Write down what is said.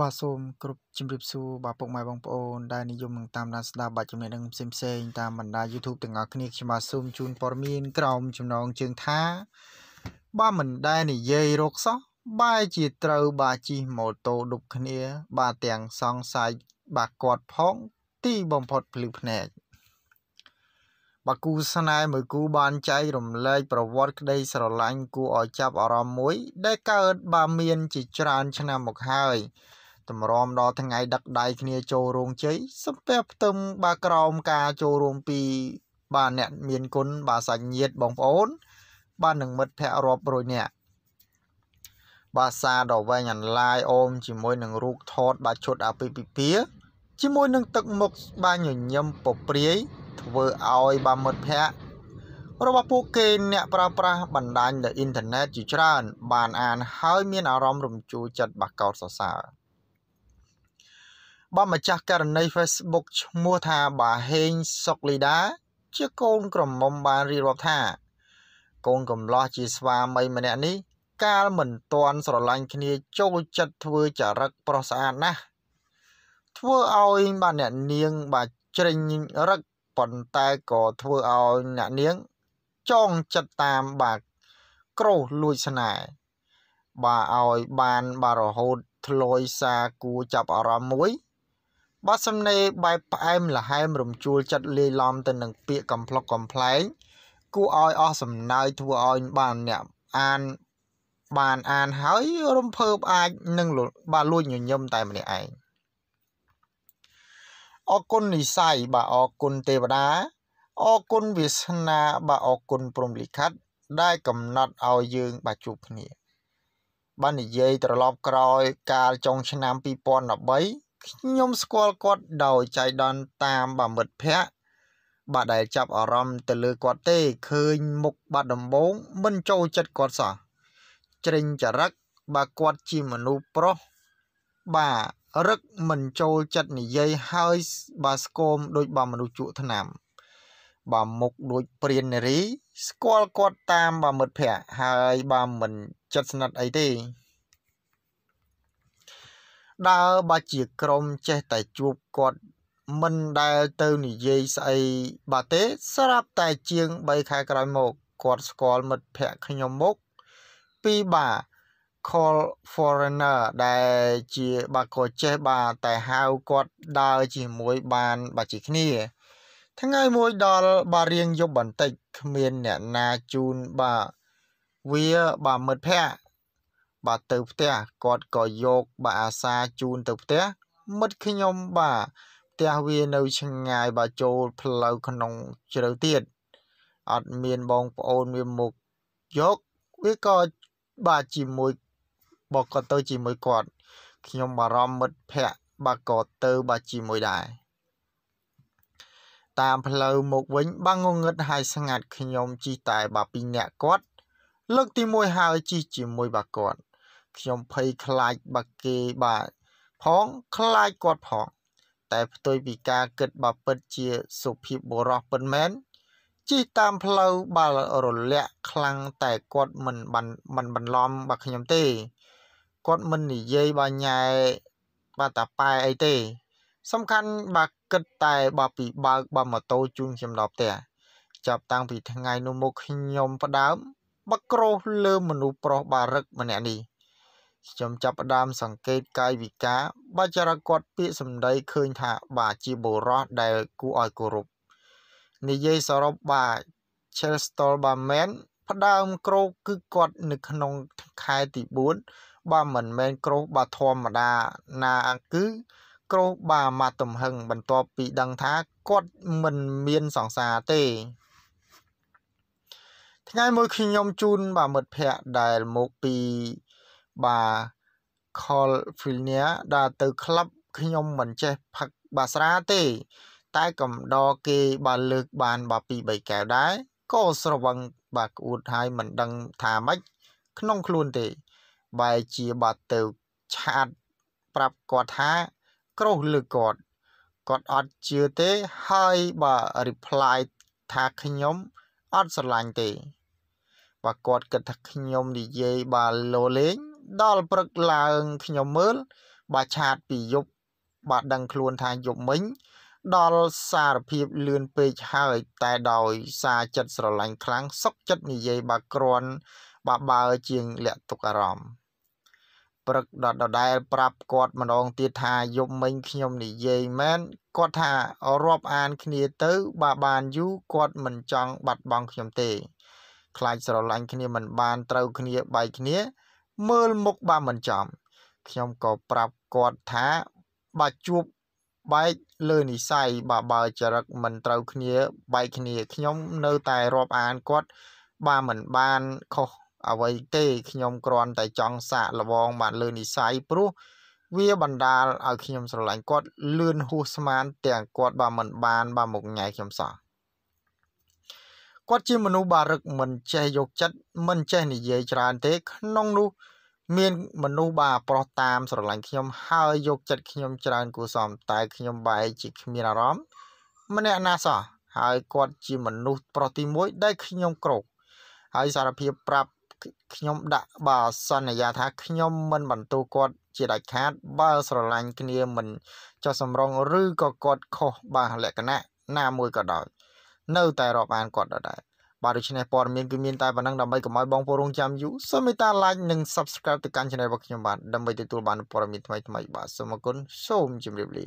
បាទសូមគ្រប់ជំរាបសួរបាទពុកម៉ែបងប្អូនដែលនិយមនឹងតាមដានស្ដាប់បាទចំណេះដឹងផ្សេងផ្សេងតាមបណ្ដា YouTube ទាំងអស់គ្នាខ្ញុំបាទសូមជូនព័ត៌មានក្រោមចំណងជើងថា បាទមិនដែលនិយាយរកសោះបែរជាត្រូវបាទជិះម៉ូតូដប់គ្នា បាទទាំងសងសាយបាទគាត់ផង ទីបំផុតភ្លឺភ្នែកបាទគូស្នេហ៍មួយគូបានចែករំលែកប្រវត្តិក្តីស្រឡាញ់គួរឲ្យចាប់អារម្មណ៍មួយ ដែលកើត បាទមាន ជាច្រើនឆ្នាំមកហើយតម្រាំដល់ថ្ងៃដឹកដៃគ្នា ចូលរោងជ័យសំពះផ្ទឹមបាក្រោមការចូលរោងពី បាទអ្នកមានគុណបាទសាច់ញាតិបងប្អូន បាទនឹងមិត្តភ័ក្តិរាប់រយនាក់បាទសារដ៏វែងអន្លាយអូមជាមួយនឹងរូបថតបាទឈុតអាពាហ៍ពិពាហ៍ជាមួយនឹងទឹកមុខបាទញញឹមពព្រាយធ្វើឲ្យបាទមិត្តភ័ក្តិរបស់ពួកគេអ្នកប្រើប្រាស់បណ្ដាញលើអ៊ីនធឺណិតជាច្រើន បានអានហើយមានអារម្មណ៍រំជួលចិត្តបាក់កោតសរសើររបស់ម្ចាស់ករណី Facebook ឈ្មោះថាបាហេងសុកលីដា ជាកូនក្រមុំបានរៀបរាប់ថា កូនកំឡោះជាស្វាមីម្នាក់នេះកាលមិនទាន់ស្រឡាញ់គ្នាចូលចិត្តធ្វើចរិតប្រុសស្អាតណាស់ធ្វើឲ្យបាទអ្នកនាងបាទជ្រិញរឹកប៉ុន្តែក៏ធ្វើឲ្យអ្នកនាង ចងចិត្តតាមបាទក្រោសលួចស្នេហ៍បាទឲ្យបានបាទរហូតធ្លោយសារគួរចាប់អារម្មណ៍មួយបទសំនេរបែបផ្អែមល្ហែមរំជួលចិត្តលាយឡំទៅនឹងពាក្យកំ pl ុកកំ plaign គួរឲ្យអស់សំណើចធ្វើឲ្យបានអ្នកអានបានអានហើយរំភើបអាចនឹងបាទលួចញញឹមតែម្នាក់ឯងអរគុណនិស័យបាទអរគុណទេវតាអរគុណវាសនាបាទអរគុណព្រំលិខិតដែលកំណត់ឲ្យយើងបាទជួបគ្នា បាននិយាយត្រឡប់ក្រោយ កាលចុងឆ្នាំ2013ខ្ញុំស្គាល់គាត់ដោយចៃដន្យតាមបាមិត្តភ័ក្តិបាទដែលចាប់អារម្មណ៍ទៅលើគាត់ទេឃើញមុខបាត់ដំបងមិនចូលចិត្តគាត់សោះច្រិញចរិតបាទគាត់ជាមនុស្សប្រុសបាទរឹកមិនចូលចិត្តនិយាយហើយបាទស្គមដូចបាទមនុស្សជក់ថ្នាំបាទមុខដូចព្រាននារី ស្គាល់គាត់តាមបាទមិត្តភ័ក្តិហើយបាទមិនចិត្តស្និទ្ធអីទេដើរបើជាក្រុមចេះតែជួបគាត់មិនដែលទៅនិយាយស្អីបាទទេស្រាប់តែជាង3ខែក្រោយមកគាត់ស្គាល់មិត្តភ័ក្ដិខ្ញុំមកពីបារ call foreigner ដែលជាបាក៏ចេះបាតែហៅគាត់ដើរជាមួយបាន បាជាគ្នា ថ្ងៃមួយដល់បារៀងយប់បន្តិចគ្មានអ្នកណាជូនបាវាបាមិត្តភ័ក្ដិបាទទៅផ្ទះគាត់ក៏យកបាទអាសាជូនទៅផ្ទះមិត្តខ្ញុំបាទផ្ទះវានៅឆ្ងាយ បាទចូល ផ្លូវក្នុងជ្រៅទៀត អត់មានបងប្អូនមានមុខយកវាក៏បាទជាមួយបកក៏ទៅជាមួយគាត់ខ្ញុំបារម្ភមិត្តភ័ក្តិបាទក៏ទៅបាទជាមួយដែរតាមផ្លូវមកវិញបងងងឹតហើយស្ងាត់ខ្ញុំជីតែបាទពីអ្នកគាត់លើកទី1ហើយជីជាមួយបាទគាត់ខ្ញុំភ័យខ្លាចបើគេបាទផងខ្លាចគាត់ផងតែផ្ទុយពីការគិតបើពិតជាសុភីបុរសពិនមែនជីតាមផ្លូវបាល់រលាក់ខ្លាំងតែគាត់មិនបានមិនបន្លំបើខ្ញុំទេគាត់មិននិយាយបើញ៉ែបើតាប៉ែអីទេសំខាន់បើគិតតែបើពីបើកបើម៉ូតូជូនខ្ញុំដល់ផ្ទះចាប់តាំងពីថ្ងៃនោះមកខ្ញុំផ្ដើមបកក្រោះលើមនុស្សប្រុសបារឹកម្នាក់នេះខ្ញុំចាប់ផ្ដើមសង្កេតកាយវិការ បាចរគាត់ពាកសម្ដីឃើញថាបាជាបុរសដែលគួរឲ្យគោរពនិយាយសរុបបា Chelsea បាមែនផ្ដើមក្រោកគឺគាត់ នៅក្នុងខែទី4បើមិនមែនក្រោកបាធម្មតាណាគឺក្រោកបាមកទំហឹងបន្ទាប់ពីដឹងថាគាត់មិនមានសង្សារទេ ថ្ងៃមួយខ្ញុំជូនបាមិត្តភ័ក្ដិដែលមកពីបាទ California ដើរទៅក្លឹបខ្ញុំមិនចេះផឹកបាស្រាទេ តែកំដរគេបាទលើកបានបាទពីរបីកែវដែរក៏ស្រវឹងបាទក្អួតហើយមិនដឹងថាម៉េចក្នុងខ្លួនទេ បែជាបាទទៅឆាតប្រាប់គាត់ថាក្រោះលើគាត់គាត់អត់ជឿទេហើយបាទ reply ថាខ្ញុំអត់ស្រឡាញ់ទេ បាទគាត់គិតថាខ្ញុំនិយាយបាទលោលេងដល់ព្រឹកឡើងខ្ញុំមើល បាទឆាតពីយប់បាទដឹងខ្លួនថាយប់មិញ ដល់សារភាពលឿនពេកហើយ តែដោយសារចិត្តស្រឡាញ់ខ្លាំងសុកចិត្តនិយាយបាទក្រន់បាទបើជាងលាក់ទុកអារម្មណ៍ព្រឹកដដដែលប្រាប់គាត់ម្ដងទៀតថាយប់មិញខ្ញុំនិយាយមែនគាត់ថារាប់អានគ្នាទៅបើបានយូរគាត់មិនចង់បាត់បង់ខ្ញុំទេ ខ្លាចស្រឡាញ់គ្នាមិនបានត្រូវគ្នាបែកគ្នាមើលមុខបានមិនចំខ្ញុំក៏ប្រាប់គាត់ថាបើជួបបែកលើនិស័យបើបើចរិតមិនត្រូវគ្នាបែកគ្នាខ្ញុំនៅតែរាប់អានគាត់បើមិនបានខុសអ្វីទេខ្ញុំគ្រាន់តែចង់សាកល្បងបានលើនិស័យព្រោះវាបណ្ដាលឲ្យខ្ញុំស្រឡាញ់គាត់លឿនហួសស្មានទាំងគាត់បើមិនបានបើមកញ៉ៃខ្ញុំសោះគាត់ជាមនុស្សបារឹកមិនចេះយកចិត្តមិនចេះ និយាយច្រើនទេក្នុងនោះមានមនុស្សបាប្រុសតាមស្រឡាញ់ខ្ញុំហើយយកចិត្តខ្ញុំច្រើនគួសមតែខ្ញុំបែរជាគ្មានអារម្មណ៍ម្នាក់ណាសោះហើយគាត់ជាមនុស្សប្រុសទី1ដែលខ្ញុំក្រោកហើយសារភាពប្រាប់ខ្ញុំដាក់បើសន្យាថាខ្ញុំមិនបន្ទោសគាត់ជាដាច់ខាតបើស្រឡាញ់គ្នាមិនចោះសំរងឬក៏គាត់ខុសបើលក្ខណៈណាមួយក៏ដោយនៅតែរកបានគាត់ដដែលបាទដូច្នេះព័ត៌មានគឺមានតែប៉ុណ្ណឹងដើម្បីកុំឲ្យបងប្អូនចាំយូរសូមមេត្តា like និង subscribe ទៅកាន់ channel របស់ខ្ញុំបាទដើម្បីទទួលបានព័ត៌មានថ្មីៗបាទសូមអរគុណសូមជម្រាបលា